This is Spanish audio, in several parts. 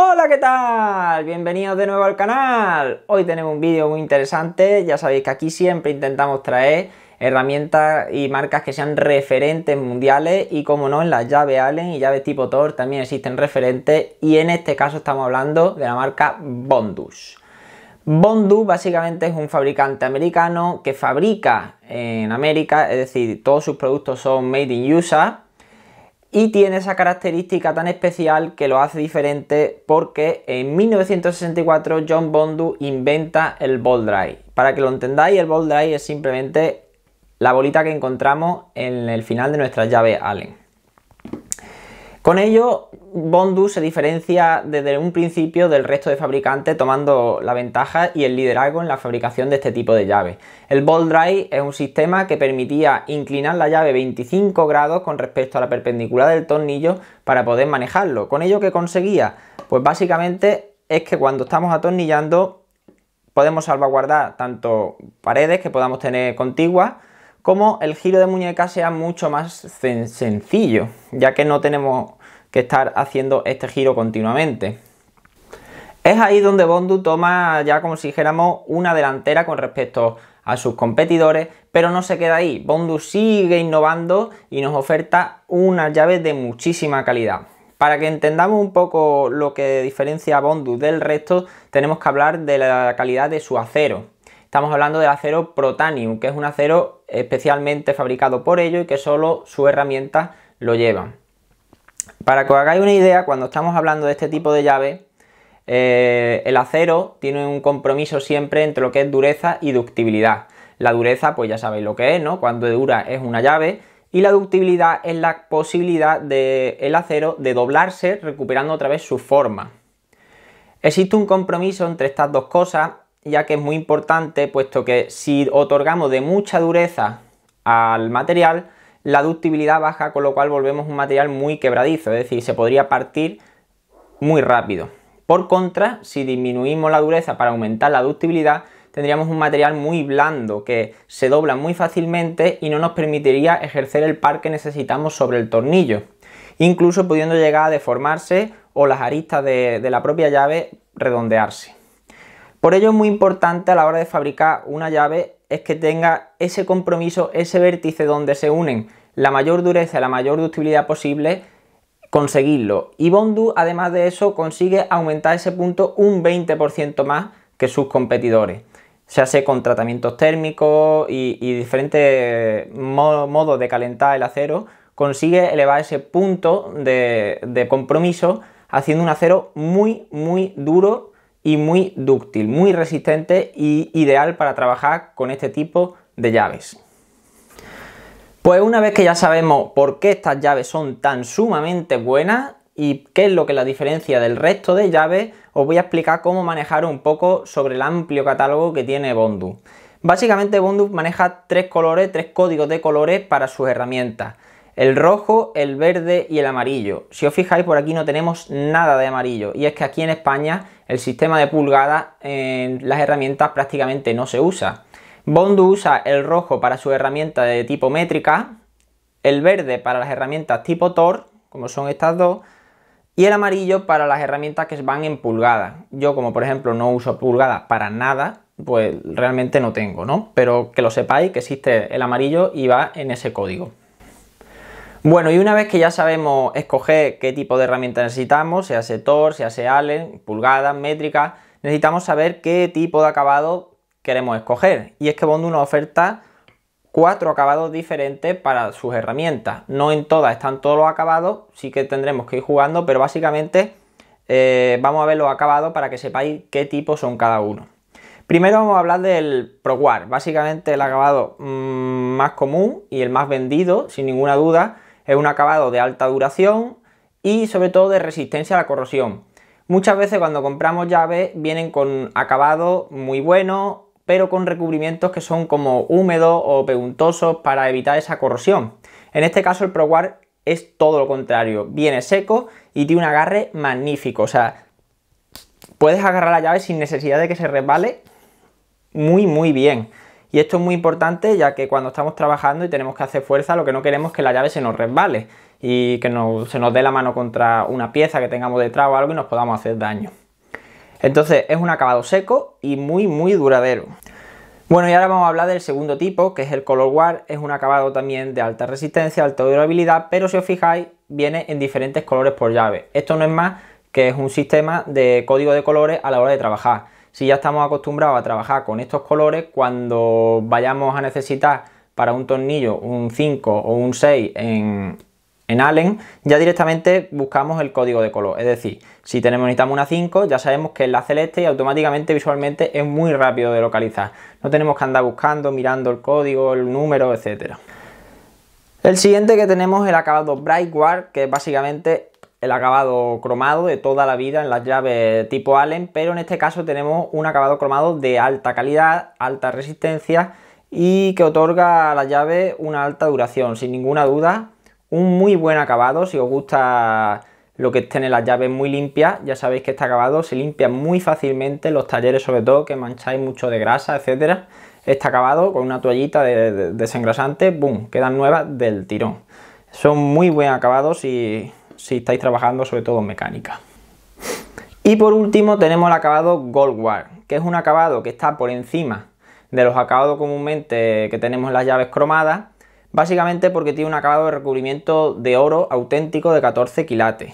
Hola, ¿qué tal? Bienvenidos de nuevo al canal. Hoy tenemos un vídeo muy interesante. Ya sabéis que aquí siempre intentamos traer herramientas y marcas que sean referentes mundiales y como no en las llaves Allen y llaves tipo Thor también existen referentes y en este caso estamos hablando de la marca Bondus. Bondus básicamente es un fabricante americano que fabrica en América, es decir, todos sus productos son made in USA y tiene esa característica tan especial que lo hace diferente porque en 1964 John Bondu inventa el ball drive. Para que lo entendáis, el ball drive es simplemente la bolita que encontramos en el final de nuestra llave Allen. Con ello, Bondu se diferencia desde un principio del resto de fabricantes tomando la ventaja y el liderazgo en la fabricación de este tipo de llaves. El Ball Drive es un sistema que permitía inclinar la llave 25 grados con respecto a la perpendicular del tornillo para poder manejarlo. ¿Con ello qué conseguía? Pues básicamente es que cuando estamos atornillando podemos salvaguardar tanto paredes que podamos tener contiguas como el giro de muñeca sea mucho más sencillo, ya que no tenemos que estar haciendo este giro continuamente. Es ahí donde Bondu toma ya como si dijéramos una delantera con respecto a sus competidores, pero no se queda ahí. Bondu sigue innovando y nos oferta unas llaves de muchísima calidad. Para que entendamos un poco lo que diferencia a Bondu del resto, tenemos que hablar de la calidad de su acero. Estamos hablando del acero Protanium, que es un acero especialmente fabricado por ello y que solo su herramienta lo lleva. Para que os hagáis una idea, cuando estamos hablando de este tipo de llave, eh, el acero tiene un compromiso siempre entre lo que es dureza y ductibilidad. La dureza, pues ya sabéis lo que es, ¿no? Cuando dura es una llave y la ductibilidad es la posibilidad del el acero de doblarse recuperando otra vez su forma. Existe un compromiso entre estas dos cosas ya que es muy importante, puesto que si otorgamos de mucha dureza al material, la ductibilidad baja, con lo cual volvemos un material muy quebradizo, es decir, se podría partir muy rápido. Por contra, si disminuimos la dureza para aumentar la ductibilidad, tendríamos un material muy blando que se dobla muy fácilmente y no nos permitiría ejercer el par que necesitamos sobre el tornillo, incluso pudiendo llegar a deformarse o las aristas de, de la propia llave redondearse. Por ello es muy importante a la hora de fabricar una llave es que tenga ese compromiso, ese vértice donde se unen la mayor dureza y la mayor ductibilidad posible, conseguirlo. Y Bondu, además de eso, consigue aumentar ese punto un 20% más que sus competidores. Se hace con tratamientos térmicos y, diferentes eh, modos de calentar el acero, consigue elevar ese punto de compromiso haciendo un acero muy, muy duro y muy dúctil, muy resistente y ideal para trabajar con este tipo de llaves. Pues una vez que ya sabemos por qué estas llaves son tan sumamente buenas y qué es lo que la diferencia del resto de llaves, os voy a explicar cómo manejar un poco sobre el amplio catálogo que tiene Bondu. Básicamente Bondu maneja tres colores, tres códigos de colores para sus herramientas el rojo, el verde y el amarillo. Si os fijáis por aquí no tenemos nada de amarillo y es que aquí en España el sistema de pulgadas en las herramientas prácticamente no se usa. Bondu usa el rojo para su herramienta de tipo métrica, el verde para las herramientas tipo Tor, como son estas dos, y el amarillo para las herramientas que van en pulgadas. Yo como por ejemplo no uso pulgadas para nada, pues realmente no tengo, ¿no? Pero que lo sepáis que existe el amarillo y va en ese código. Bueno, y una vez que ya sabemos escoger qué tipo de herramienta necesitamos, sea sector, sea se Allen, pulgadas, métricas, necesitamos saber qué tipo de acabado queremos escoger. Y es que Bond nos oferta cuatro acabados diferentes para sus herramientas. No en todas están todos los acabados, sí que tendremos que ir jugando, pero básicamente eh, vamos a ver los acabados para que sepáis qué tipo son cada uno. Primero vamos a hablar del ProGuard, básicamente el acabado mm, más común y el más vendido, sin ninguna duda, es un acabado de alta duración y sobre todo de resistencia a la corrosión. Muchas veces cuando compramos llaves vienen con acabado muy bueno, pero con recubrimientos que son como húmedos o peguntosos para evitar esa corrosión. En este caso el Proguard es todo lo contrario, viene seco y tiene un agarre magnífico, o sea, puedes agarrar la llave sin necesidad de que se resbale muy muy bien. Y esto es muy importante ya que cuando estamos trabajando y tenemos que hacer fuerza, lo que no queremos es que la llave se nos resbale y que se nos dé la mano contra una pieza que tengamos detrás o algo y nos podamos hacer daño. Entonces es un acabado seco y muy muy duradero. Bueno y ahora vamos a hablar del segundo tipo que es el Color War, es un acabado también de alta resistencia, alta durabilidad, pero si os fijáis viene en diferentes colores por llave. Esto no es más que es un sistema de código de colores a la hora de trabajar si ya estamos acostumbrados a trabajar con estos colores, cuando vayamos a necesitar para un tornillo un 5 o un 6 en, Allen, ya directamente buscamos el código de color. Es decir, si tenemos, necesitamos una 5, ya sabemos que es la celeste y automáticamente visualmente es muy rápido de localizar. No tenemos que andar buscando, mirando el código, el número, etcétera. El siguiente que tenemos es el acabado Bright Brightward, que es básicamente el acabado cromado de toda la vida en las llaves tipo Allen, pero en este caso tenemos un acabado cromado de alta calidad, alta resistencia y que otorga a las llaves una alta duración, sin ninguna duda. Un muy buen acabado, si os gusta lo que estén en las llaves muy limpias, ya sabéis que este acabado se limpia muy fácilmente, los talleres sobre todo que mancháis mucho de grasa, etcétera. Este acabado con una toallita de, desengrasante, ¡boom!, quedan nuevas del tirón. Son muy buen acabados y si estáis trabajando sobre todo en mecánica. Y por último tenemos el acabado Gold que es un acabado que está por encima de los acabados comúnmente que tenemos en las llaves cromadas, básicamente porque tiene un acabado de recubrimiento de oro auténtico de 14 quilates.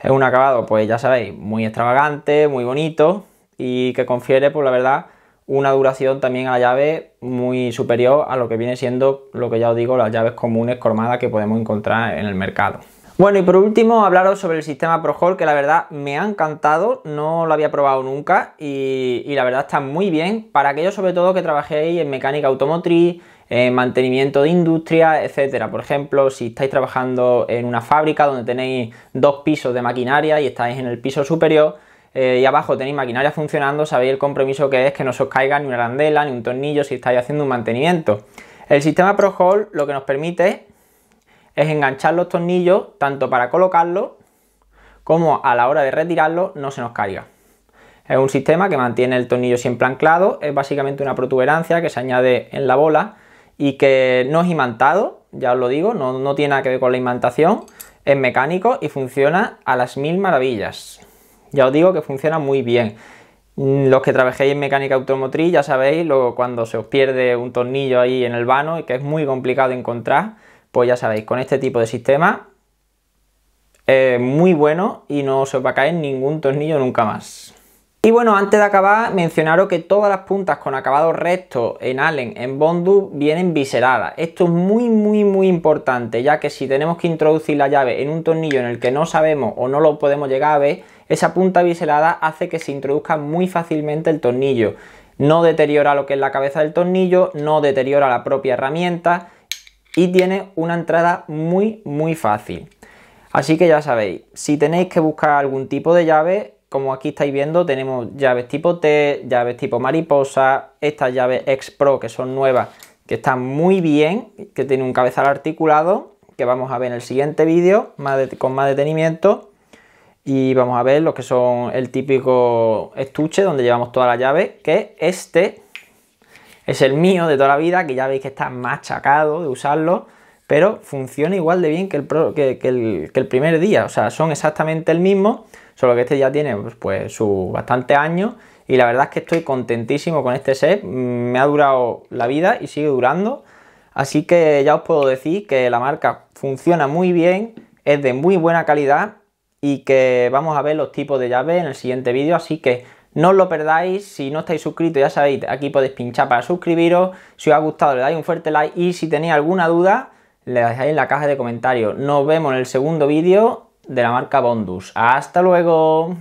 Es un acabado, pues ya sabéis, muy extravagante, muy bonito y que confiere, por pues, la verdad, una duración también a la llave muy superior a lo que viene siendo, lo que ya os digo, las llaves comunes cromadas que podemos encontrar en el mercado. Bueno, y por último, hablaros sobre el sistema ProHol, que la verdad me ha encantado, no lo había probado nunca y, la verdad está muy bien para aquellos sobre todo que trabajéis en mecánica automotriz, en mantenimiento de industria, etcétera. Por ejemplo, si estáis trabajando en una fábrica donde tenéis dos pisos de maquinaria y estáis en el piso superior, eh, y abajo tenéis maquinaria funcionando, sabéis el compromiso que es que no os caiga ni una arandela ni un tornillo si estáis haciendo un mantenimiento. El sistema ProHall lo que nos permite es enganchar los tornillos tanto para colocarlo como a la hora de retirarlo no se nos caiga. Es un sistema que mantiene el tornillo siempre anclado, es básicamente una protuberancia que se añade en la bola y que no es imantado, ya os lo digo, no, tiene nada que ver con la imantación, es mecánico y funciona a las mil maravillas. Ya os digo que funciona muy bien. Los que trabajéis en mecánica automotriz ya sabéis luego cuando se os pierde un tornillo ahí en el vano y que es muy complicado encontrar pues ya sabéis, con este tipo de sistema es eh, muy bueno y no se os va a caer ningún tornillo nunca más. Y bueno, antes de acabar, mencionaros que todas las puntas con acabado recto en Allen, en Bondu, vienen biseladas. Esto es muy, muy, muy importante, ya que si tenemos que introducir la llave en un tornillo en el que no sabemos o no lo podemos llegar a ver, esa punta viselada hace que se introduzca muy fácilmente el tornillo. No deteriora lo que es la cabeza del tornillo, no deteriora la propia herramienta y tiene una entrada muy muy fácil. Así que ya sabéis, si tenéis que buscar algún tipo de llave, como aquí estáis viendo, tenemos llaves tipo T, llaves tipo mariposa, estas llaves X Pro que son nuevas, que están muy bien, que tiene un cabezal articulado, que vamos a ver en el siguiente vídeo con más detenimiento. Y vamos a ver lo que son el típico estuche donde llevamos toda la llave, que este es el mío de toda la vida, que ya veis que está machacado de usarlo, pero funciona igual de bien que el, que, el, primer día. O sea, son exactamente el mismo, solo que este ya tiene pues, pues su bastante bastantes años y la verdad es que estoy contentísimo con este set. Mm, me ha durado la vida y sigue durando. Así que ya os puedo decir que la marca funciona muy bien, es de muy buena calidad y que vamos a ver los tipos de llaves en el siguiente vídeo. Así que no os lo perdáis, si no estáis suscritos ya sabéis, aquí podéis pinchar para suscribiros, si os ha gustado le dais un fuerte like y si tenéis alguna duda le dejáis en la caja de comentarios. Nos vemos en el segundo vídeo de la marca Bondus. ¡Hasta luego!